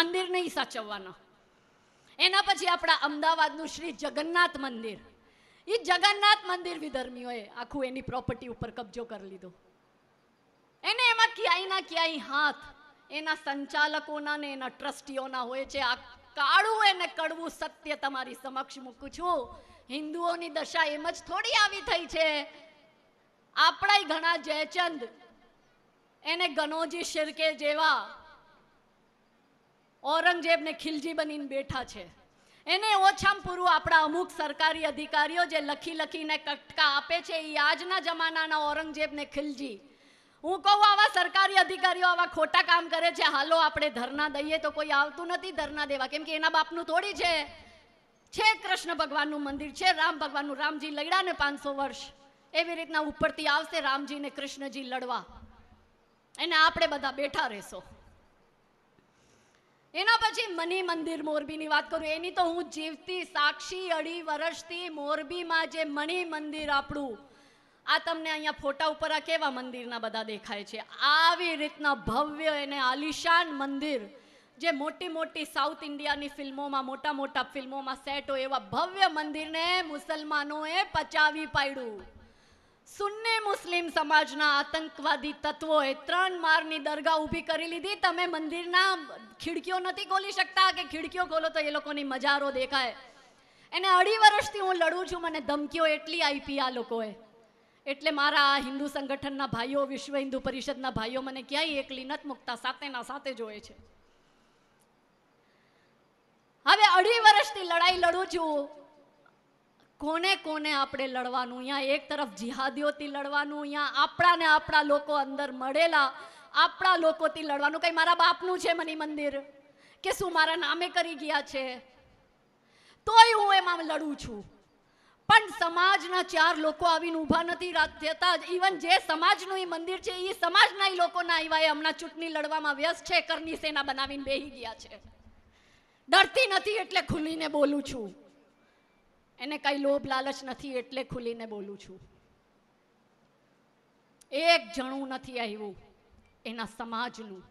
મંદિર નહીં સાચવવાના એના પછી આપણા અમદાવાદનું શ્રી જગન્નાથ મંદિર એ જગન્નાથ મંદિર વિધર્મીઓએ આખું એની પ્રોપર્ટી ઉપર કબજો કરી લીધો એને એમાં ક્યાંય ક્યાંય હાથ એના સંચાલકોના ને એના ટ્રસ્ટીઓના હોય છે આ કાળું એને કડવું સત્ય તમારી સમક્ષ મૂકું છું હિન્દુઓની દશા એમ જ થોડી આવી થઈ છે આપણા ઘણા જયચંદ એને ગનોજી શિરકે જેવા ઔરંગઝેબને ખિલજી બનીને બેઠા છે એને ઓછામાં પૂરું આપણા અમુક સરકારી અધિકારીઓ જે લખી લખીને કટકા આપે છે એ આજના જમાનાના ઔરંગઝેબને ખિલજી હું કહું આવા સરકારી અધિકારીઓ આવા ખોટા કામ કરે છે હાલો આપણે ધરના દઈએ તો કોઈ આવતું નથી ધરના દેવા કેમ કે એના બાપનું થોડી છે છે કૃષ્ણ ભગવાનનું મંદિર છે રામ ભગવાનનું રામજી લડ્યા ને પાંચસો વર્ષ એવી રીતના ઉપરથી આવશે રામજી ને કૃષ્ણજી લડવા એને આપણે બધા બેઠા રહેશો એના પછી મની મંદિર મોરબીની વાત કરું એની તો હું જીવતી સાક્ષી અઢી વર્ષથી મોરબીમાં જે મણિ મંદિર આપણું આ તમને અહીંયા ફોટા ઉપર આ કેવા મંદિરના બધા દેખાય છે આવી રીતના ભવ્ય અને આલિશાન મંદિર જે મોટી મોટી સાઉથ ઇન્ડિયાની ફિલ્મોમાં મોટા મોટા ફિલ્મોમાં સેટ હોય એવા ભવ્ય મંદિરને મુસલમાનોએ પચાવી પાડ્યું સુન્ને મુસ્લિમ સમાજના આતંકવાદી તત્વોએ ત્રણ મારની દરગાહ ઊભી કરી લીધી તમે મંદિરના ખીડકીઓ નથી ખોલી શકતા કે ખીડકીઓ ખોલો તો એ લોકોની મજારો દેખાય એને અઢી વર્ષથી હું લડું છું મને ધમકીઓ એટલી આપી આ લોકોએ એટલે મારા આ હિન્દુ સંગઠનના ભાઈઓ વિશ્વ હિન્દુ પરિષદના ભાઈઓ મને ક્યાંય એકલી નથી મૂકતા સાથેના સાથે જોવે છે હવે અઢી વર્ષથી લડાઈ લડું છું કોને કોને આપણે લડવાનું અહીંયા એક તરફ જિહાદીઓથી લડવાનું અહીંયા આપણાને આપણા લોકો અંદર મળેલા આપણા લોકોથી લડવાનું કંઈ મારા બાપનું છે મની મંદિર કે શું મારા નામે કરી ગયા છે તોય હું એમાં લડું છું પણ સમાજના ચાર લોકો આવીને ઊભા નથી થતા ઇવન જે સમાજનું એ મંદિર છે એ સમાજના એ લોકોના આવ્યા એ હમણાં ચૂંટણી લડવામાં વ્યસ્ત છે કરની સેના બનાવીને બેહી ગયા છે ડરતી નથી એટલે ખુલીને બોલું છું એને કાંઈ લોભ લાલચ નથી એટલે ખુલીને બોલું છું એક જણું નથી આવ્યું એના સમાજનું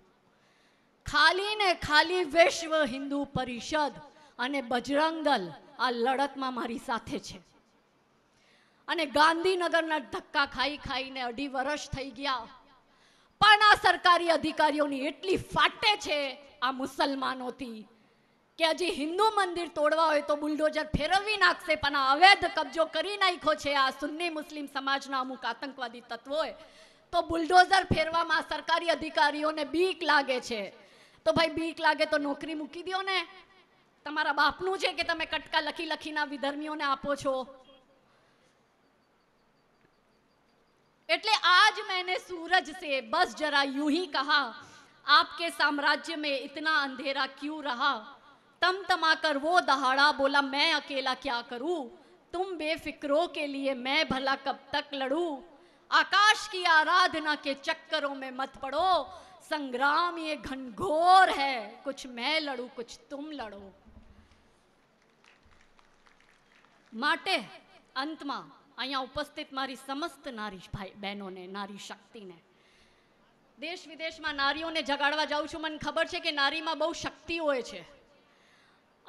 ખાલી ને ખાલી વિશ્વ હિન્દુ પરિષદ અને બજરંગદલ આ લડતમાં મારી સાથે છે અને ગાંધીનગરના ધક્કા ખાઈ ખાઈને અઢી વર્ષ થઈ ગયા પણ આ સરકારી અધિકારીઓની એટલી ફાટે છે આ મુસલમાનોથી કે હજી હિન્દુ મંદિર તોડવા હોય તો બુલડોઝર ફેરવી નાખશે પણ આ અવૈધ કબજો કરી નાખ્યો છે આ સુન્ની મુસ્લિમ સમાજના અમુક આતંકવાદી તત્વોએ તો બુલડોઝર ફેરવામાં સરકારી અધિકારીઓને બીક લાગે છે તો ભાઈ બીક લાગે તો નોકરી મૂકી દો ને તમારા બાપનું છે કે તમે કટકા લખી લખીના વિધર્મીઓને આપો છો એટલે આજ મેને સૂરજ સે બસ જરા યુહી કહા कहा आपके साम्राज्य में इतना अंधेरा क्यों रहा तम तमा कर वो दहाड़ा बोला मैं अकेला क्या करूं तुम बेफिक्रों के लिए मैं भला कब तक लड़ूं आकाश की आराधना के चक्करों में मत पड़ो संग्राम ये घनघोर है कुछ मैं लड़ू कुछ तुम लड़ो માટે અંતમાં અહીંયા ઉપસ્થિત મારી સમસ્ત નારી ભાઈ બહેનોને નારી શક્તિને દેશ વિદેશમાં નારીઓને જગાડવા જાઉં છું મને ખબર છે કે નારીમાં બહુ શક્તિ હોય છે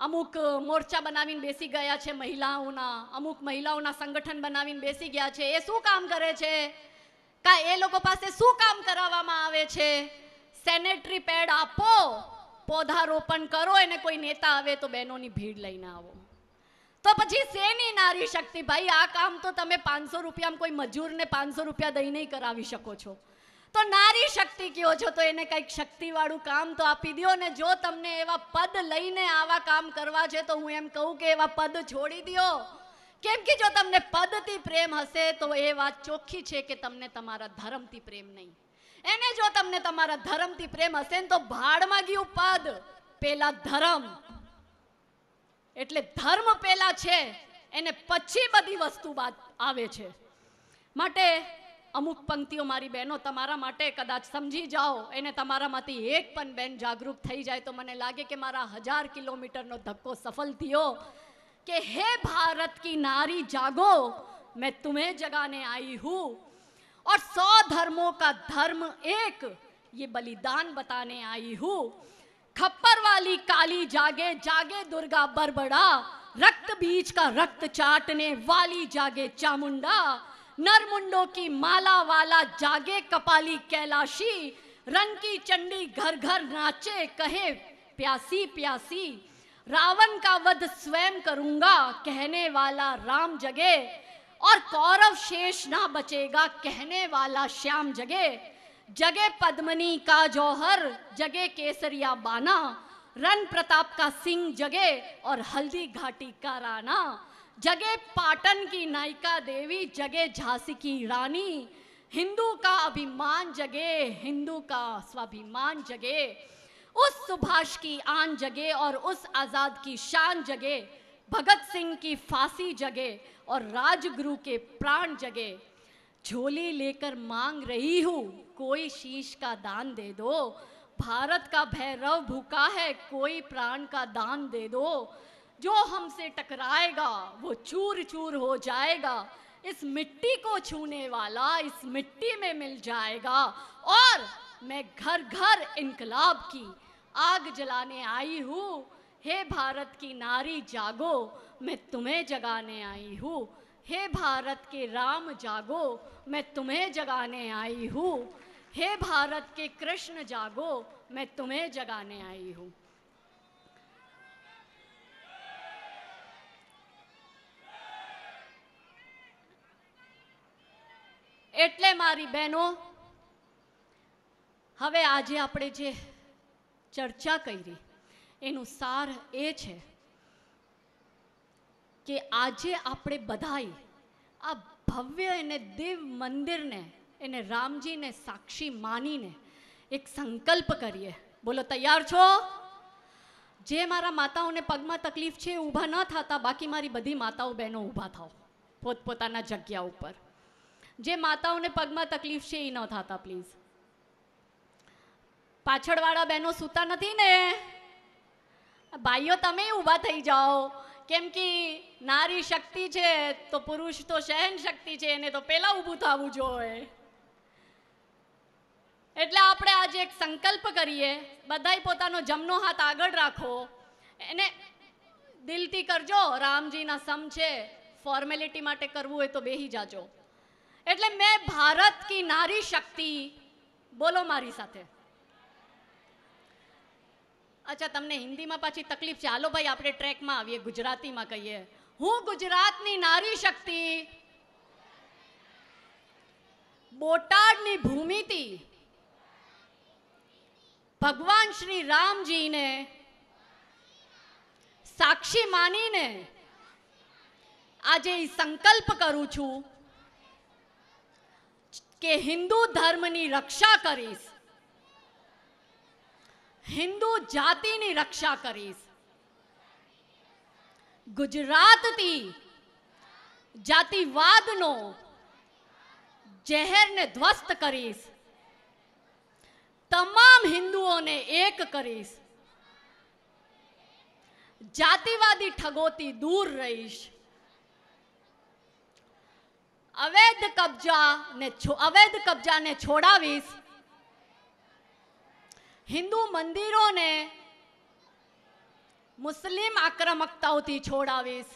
અમુક મોરચા બનાવીને બેસી ગયા છે મહિલાઓના અમુક મહિલાઓના સંગઠન બનાવીને બેસી ગયા છે એ શું કામ કરે છે કા એ લોકો પાસે શું કામ કરાવવામાં આવે છે સેનેટરી પેડ આપો પોધારોપણ કરો એને કોઈ નેતા આવે તો બહેનોની ભીડ લઈને આવો તો પછી શેની નારી શક્તિ ભાઈ આ કામ તો તમે પાંચસો રૂપિયામાં કોઈ મજૂરને પાંચસો રૂપિયા દઈ નહીં કરાવી શકો છો તો નારી શક્તિ કયો છો તો એને કંઈક શક્તિવાળું કામ તો આપી દો ને જો તમને એવા પદ લઈને આવા કામ કરવા છે તો હું એમ કહું કે એવા પદ છોડી દો કેમ કે જો તમને પદથી પ્રેમ હશે તો એ વાત ચોખ્ખી છે કે તમને તમારા ધર્મથી પ્રેમ નહીં એને જો તમને તમારા ધર્મથી પ્રેમ હશે ને તો ભાડમાં ગયું પદ પેલા ધર્મ એટલે ધર્મ પેલા છે એને પછી બધી વસ્તુ બાદ આવે છે માટે अमुक पंक्तिओ मारी बहनों तरा कदाच समझी जाओ एने तरा एक पन बहन जागरूक थी जाए तो मैं लगे कि मार हजार किलोमीटर धक्को सफल थो कि हे भारत की नारी जागो मैं तुम्हें जगाने आई हूँ और सौ धर्मों का धर्म एक ये बलिदान बताने आई हूँ खप्पर वाली काली जागे जागे दुर्गा बरबड़ा रक्त बीज का रक्त चाटने वाली जागे चामुंडा नरमुंडों की माला वाला जागे कपाली कैलाशी रन की चंडी घर घर नाचे कहे प्यासी प्यासी रावण का वध स्वयं करूंगा कहने वाला राम जगे और कौरव शेष ना बचेगा कहने वाला श्याम जगे जगे पद्मनी का जौहर जगे केसरिया बाना रन प्रताप का सिंह जगे और हल्दी घाटी का राणा जगे पाटन की नायिका देवी जगे झांसी की रानी हिंदू का अभिमान जगे हिंदू का स्वाभिमान जगे उस सुभाष की आन जगे और उस आज़ाद की शान जगे भगत सिंह की फांसी जगे और राजगुरु के प्राण जगे झोली लेकर मांग रही हूँ कोई शीश का दान दे दो भारत का भैरव भूखा है कोई प्राण का दान दे दो जो हमसे टकराएगा वो चूर चूर हो जाएगा इस मिट्टी को छूने वाला इस मिट्टी में मिल जाएगा और मैं घर घर इनकलाब की आग जलाने आई हूँ हे भारत की नारी जागो मैं तुम्हें जगाने आई हूँ हे भारत के राम जागो मैं तुम्हें जगाने आई हूँ हे भारत के कृष्ण जागो मैं तुम्हें जगाने आई हूँ એટલે મારી બહેનો હવે આજે આપણે જે ચર્ચા કરી એનું સાર એ છે કે આજે આપણે બધાએ આ ભવ્ય એને દેવ મંદિરને એને રામજીને સાક્ષી માનીને એક સંકલ્પ કરીએ બોલો તૈયાર છો જે મારા માતાઓને પગમાં તકલીફ છે ઊભા ન થતા બાકી મારી બધી માતાઓ બહેનો ઊભા થાવ પોતપોતાના જગ્યા ઉપર જે માતાઓને પગમાં તકલીફ છે એ ન થતા પ્લીઝ પાછળવાળા બહેનો સૂતા નથી ને ભાઈઓ તમે ઊભા થઈ જાઓ કેમ કે નારી શક્તિ છે તો પુરુષ તો સહન શક્તિ છે એને તો પહેલાં ઊભું થવું જોઈએ એટલે આપણે આજે એક સંકલ્પ કરીએ બધાય પોતાનો જમનો હાથ આગળ રાખો એને દિલથી કરજો રામજીના સમ છે ફોર્મેલિટી માટે કરવું હોય તો બેહી જાજો એટલે મેં ભારત કી નારી શક્તિ બોલો મારી સાથે અચ્છા તમને હિન્દીમાં પાછી તકલીફ છે હાલો ભાઈ આપણે ટ્રેકમાં આવીએ ગુજરાતીમાં કહીએ હું ગુજરાતની નારી શક્તિ બોટાડની ભૂમિથી ભગવાન શ્રી રામજીને સાક્ષી માનીને આજે સંકલ્પ કરું છું के हिंदू धर्म की रक्षा करीस हिंदू जाति रक्षा करीस गुजरात थी जातिवाद नो जहर ने ध्वस्त करीस तमाम हिंदुओं ने एक करीस जातिवादी ठगोती दूर रहीश અવૈધ કબજાને અવૈધ કબજાને છોડાવીશ હિન્દુ મંદિરોને મુસ્લિમ આક્રમકતાઓથી છોડાવીશ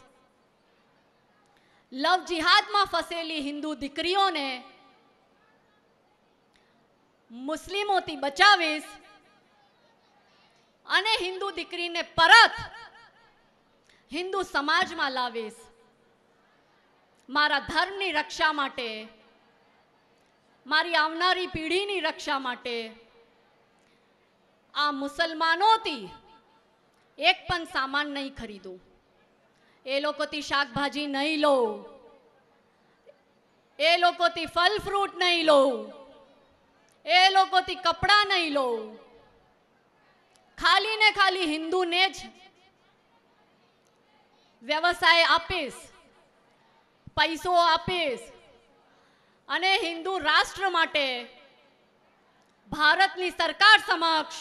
લવ જિહાદમાં ફસેલી હિન્દુ દીકરીઓને મુસ્લિમોથી બચાવીશ અને હિન્દુ દીકરીને પરત હિન્દુ સમાજમાં લાવીશ મારા ધર્મની રક્ષા માટે મારી આવનારી પેઢીની રક્ષા માટે આ મુસલમાનોથી એક પણ સામાન નહીં ખરીદું એ લોકોથી શાકભાજી નહીં લો એ લોકોથી ફલ ફ્રૂટ નહીં લો એ લોકોથી કપડાં નહીં લો ખાલી ને ખાલી હિન્દુને જ વ્યવસાય આપીશ પૈસો આપીશ અને હિન્દુ રાષ્ટ્ર માટે ભારતની સરકાર સમક્ષ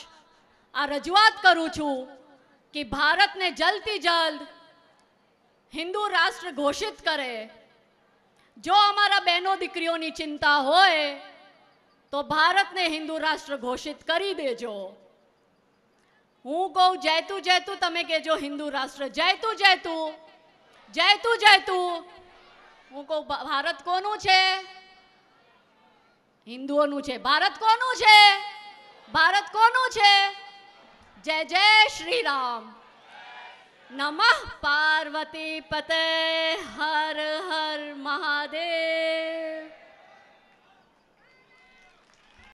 આ રજૂઆત કરું છું કે ભારતને જલ્દી જલ્દ હિન્દુ રાષ્ટ્ર ઘોષિત કરે જો અમારા બહેનો દીકરીઓની ચિંતા હોય તો ભારતને હિન્દુ રાષ્ટ્ર ઘોષિત કરી દેજો હું કહું જૈતું જયતું તમે કહેજો હિન્દુ રાષ્ટ્ર જૈતું જયતું જૈતું જયતું હું કહું ભારત કોનું છે હિન્દુઓનું છે ભારત કોનું છે ભારત કોનું છે જય જય શ્રી રામ નમઃ પાર્વતી પતે હર હર મહાદેવ